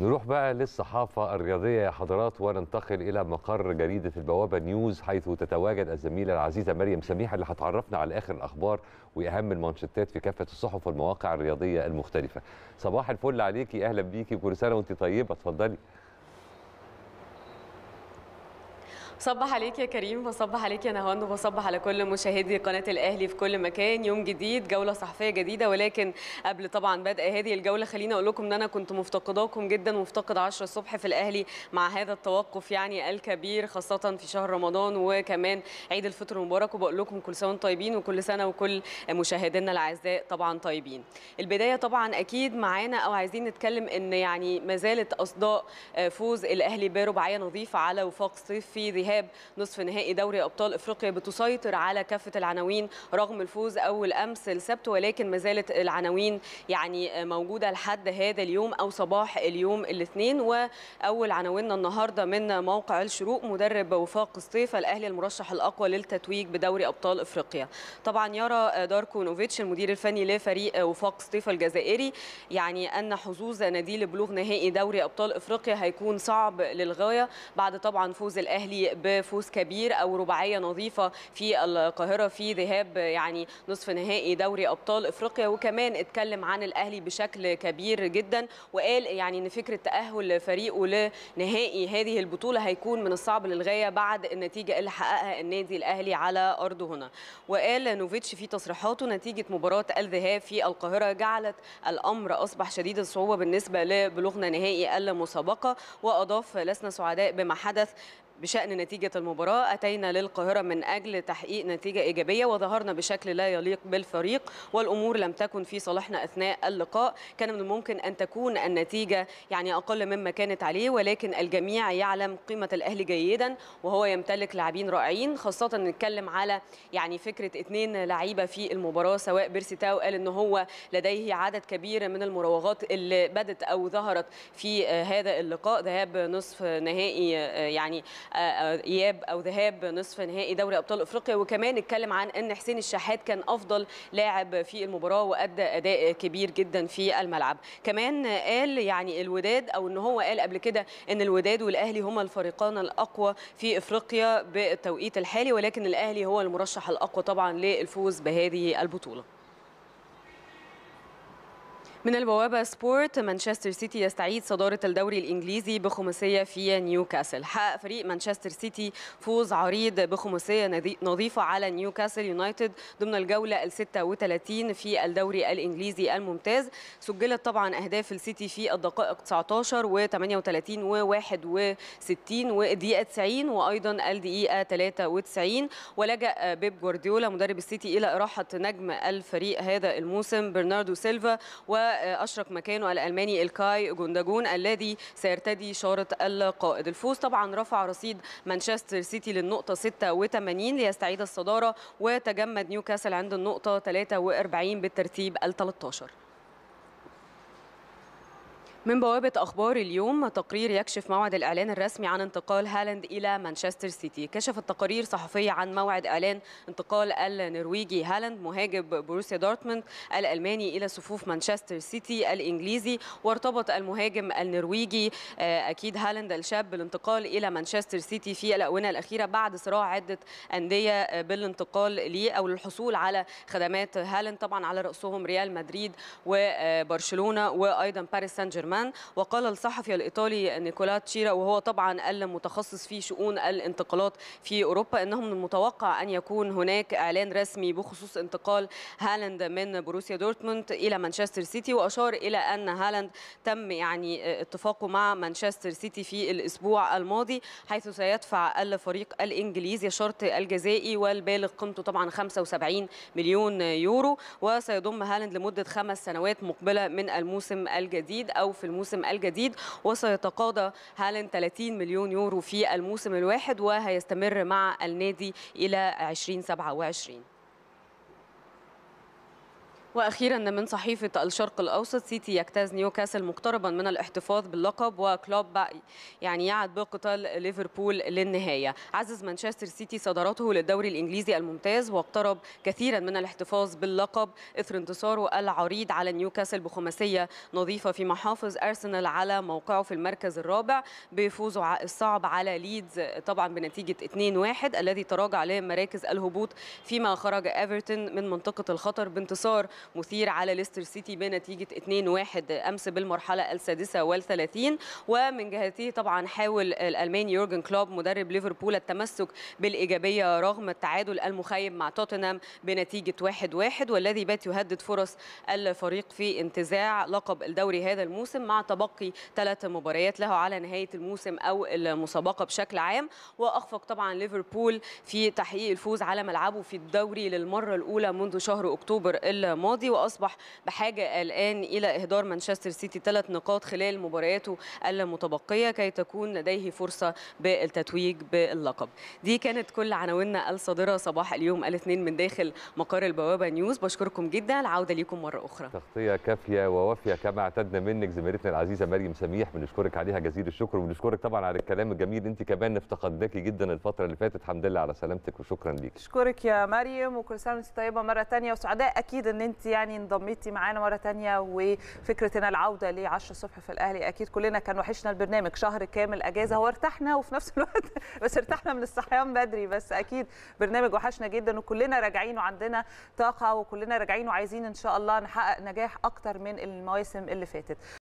نروح بقى للصحافة الرياضية يا حضرات وننتقل إلى مقر جريدة البوابة نيوز حيث تتواجد الزميلة العزيزة مريم سميحة اللي هتعرفنا على آخر الأخبار وأهم المانشيتات في كافة الصحف والمواقع الرياضية المختلفة. صباح الفل عليكي أهلا بيكي وكل سنة وأنت طيبة اتفضلي. صبح عليك يا كريم وصبح عليك يا نهوان وصبح على كل مشاهدي قناة الأهلي في كل مكان يوم جديد جولة صحفية جديدة ولكن قبل طبعا بدء هذه الجولة خليني أقول لكم أن أنا كنت مفتقداكم جدا مفتقد 10 الصبح في الأهلي مع هذا التوقف يعني الكبير خاصة في شهر رمضان وكمان عيد الفطر المبارك وبقول لكم كل سنة طيبين وكل سنة وكل مشاهدينا الأعزاء طبعا طيبين البداية طبعا أكيد معانا أو عايزين نتكلم أن يعني ما زالت أصداء فوز الأهلي برباعية نظيفة على وفاق صيفي إيهاب نصف نهائي دوري أبطال إفريقيا بتسيطر على كافة العناوين رغم الفوز أول أمس السبت ولكن ما زالت العناوين يعني موجودة لحد هذا اليوم أو صباح اليوم الاثنين وأول عناويننا النهاردة من موقع الشروق مدرب وفاق سطيفة الأهلي المرشح الأقوى للتتويج بدوري أبطال إفريقيا طبعا يرى داركو نوفيتش المدير الفني لفريق وفاق سطيفة الجزائري يعني أن حظوظ نادي بلوغ نهائي دوري أبطال إفريقيا هيكون صعب للغاية بعد طبعا فوز الأهلي بفوز كبير او رباعيه نظيفه في القاهره في ذهاب يعني نصف نهائي دوري ابطال افريقيا وكمان اتكلم عن الاهلي بشكل كبير جدا وقال يعني ان فكره تاهل فريقه لنهائي هذه البطوله هيكون من الصعب للغايه بعد النتيجه اللي حققها النادي الاهلي على ارضه هنا وقال نوفيتش في تصريحاته نتيجه مباراه الذهاب في القاهره جعلت الامر اصبح شديد الصعوبه بالنسبه لبلوغنا نهائي المسابقه واضاف لسنا سعداء بما حدث بشأن نتيجة المباراة أتينا للقاهرة من أجل تحقيق نتيجة إيجابية وظهرنا بشكل لا يليق بالفريق والأمور لم تكن في صالحنا أثناء اللقاء كان من الممكن أن تكون النتيجة يعني أقل مما كانت عليه ولكن الجميع يعلم قيمة الأهلي جيدا وهو يمتلك لاعبين رائعين خاصة نتكلم على يعني فكرة اثنين لعيبة في المباراة سواء بيرسي تاو قال أن هو لديه عدد كبير من المراوغات اللي بدت أو ظهرت في آه، هذا اللقاء ذهاب نصف نهائي آه، يعني آه، آه، اياب او ذهاب نصف نهائي دوري ابطال افريقيا وكمان اتكلم عن ان حسين الشحات كان افضل لاعب في المباراه وادى اداء كبير جدا في الملعب كمان قال يعني الوداد او ان هو قال قبل كده ان الوداد والاهلي هما الفريقان الاقوى في افريقيا بالتوقيت الحالي ولكن الاهلي هو المرشح الاقوى طبعا للفوز بهذه البطوله من البوابة سبورت مانشستر سيتي يستعيد صدارة الدوري الإنجليزي بخماسية في نيوكاسل حقق فريق مانشستر سيتي فوز عريض بخماسية نظيفة على نيوكاسل يونايتد ضمن الجولة ال 36 في الدوري الإنجليزي الممتاز سجلت طبعا أهداف السيتي في الدقائق 19 و 38 و 61 ودقيقة 90 وأيضا الدقيقة 93 ولجأ بيب جوارديولا مدرب السيتي إلى إراحة نجم الفريق هذا الموسم برناردو سيلفا و اشرك مكانه الألماني الكاي جونداجون الذي سيرتدي شارة القائد الفوز طبعا رفع رصيد مانشستر سيتي للنقطة 86 ليستعيد الصدارة وتجمد نيوكاسل عند النقطة 43 بالترتيب ال 13 من بوابة أخبار اليوم تقرير يكشف موعد الإعلان الرسمي عن انتقال هالاند إلى مانشستر سيتي كشفت تقارير صحفية عن موعد إعلان انتقال النرويجي هالاند مهاجم بروسيا دورتموند الألماني إلى صفوف مانشستر سيتي الإنجليزي وارتبط المهاجم النرويجي آه، أكيد هالاند الشاب بالانتقال إلى مانشستر سيتي في الأونة الأخيرة بعد صراع عدة أندية آه، بالانتقال ليه أو للحصول على خدمات هالاند طبعا على رأسهم ريال مدريد وبرشلونة آه، وأيضا باريس سان جيرمان كمان وقال الصحفي الإيطالي نيكولا تشيرا وهو طبعا المتخصص في شؤون الانتقالات في أوروبا أنه من المتوقع أن يكون هناك إعلان رسمي بخصوص انتقال هالاند من بروسيا دورتموند إلى مانشستر سيتي وأشار إلى أن هالاند تم يعني اتفاقه مع مانشستر سيتي في الأسبوع الماضي حيث سيدفع الفريق الإنجليزي الشرط الجزائي والبالغ قيمته طبعا 75 مليون يورو وسيضم هالاند لمدة خمس سنوات مقبلة من الموسم الجديد أو في في الموسم الجديد وسيتقاضى هالاند 30 مليون يورو في الموسم الواحد وهيستمر مع النادي إلى 2027 واخيرا من صحيفه الشرق الاوسط سيتي يجتاز نيوكاسل مقتربا من الاحتفاظ باللقب وكلوب يعني يعد بقتال ليفربول للنهايه عزز مانشستر سيتي صدارته للدوري الانجليزي الممتاز واقترب كثيرا من الاحتفاظ باللقب اثر انتصاره العريض على نيوكاسل بخماسيه نظيفه في محافظ ارسنال على موقعه في المركز الرابع بفوزه الصعب على ليدز طبعا بنتيجه 2-1 الذي تراجع لمراكز الهبوط فيما خرج ايفرتون من منطقه الخطر بانتصار مثير على ليستر سيتي بنتيجه 2-1 امس بالمرحله السادسه والثلاثين ومن جهته طبعا حاول الالماني يورجن كلوب مدرب ليفربول التمسك بالايجابيه رغم التعادل المخيب مع توتنهام بنتيجه 1-1 والذي بات يهدد فرص الفريق في انتزاع لقب الدوري هذا الموسم مع تبقي ثلاث مباريات له على نهايه الموسم او المسابقه بشكل عام واخفق طبعا ليفربول في تحقيق الفوز على ملعبه في الدوري للمره الاولى منذ شهر اكتوبر الماضي الماضي واصبح بحاجه الان الى اهدار مانشستر سيتي ثلاث نقاط خلال مبارياته المتبقيه كي تكون لديه فرصه بالتتويج باللقب. دي كانت كل عناويننا الصادره صباح اليوم الاثنين من داخل مقر البوابه نيوز بشكركم جدا العوده ليكم مره اخرى. تغطيه كافيه ووافيه كما اعتدنا منك زميلتنا العزيزه مريم سميح بنشكرك عليها جزيل الشكر وبنشكرك طبعا على الكلام الجميل انت كمان افتقدناكي جدا الفتره اللي فاتت الحمد لله على سلامتك وشكرا ليك. اشكرك يا مريم وكل سنه وانت طيبه مره ثانيه وسعداء اكيد ان انت انت يعني انضميتي معانا مره ثانيه وفكره ان العوده ل 10 الصبح في الاهلي اكيد كلنا كان وحشنا البرنامج شهر كامل اجازه هو ارتحنا وفي نفس الوقت بس ارتحنا من الصحيان بدري بس اكيد برنامج وحشنا جدا وكلنا راجعين وعندنا طاقه وكلنا راجعين وعايزين ان شاء الله نحقق نجاح اكتر من المواسم اللي فاتت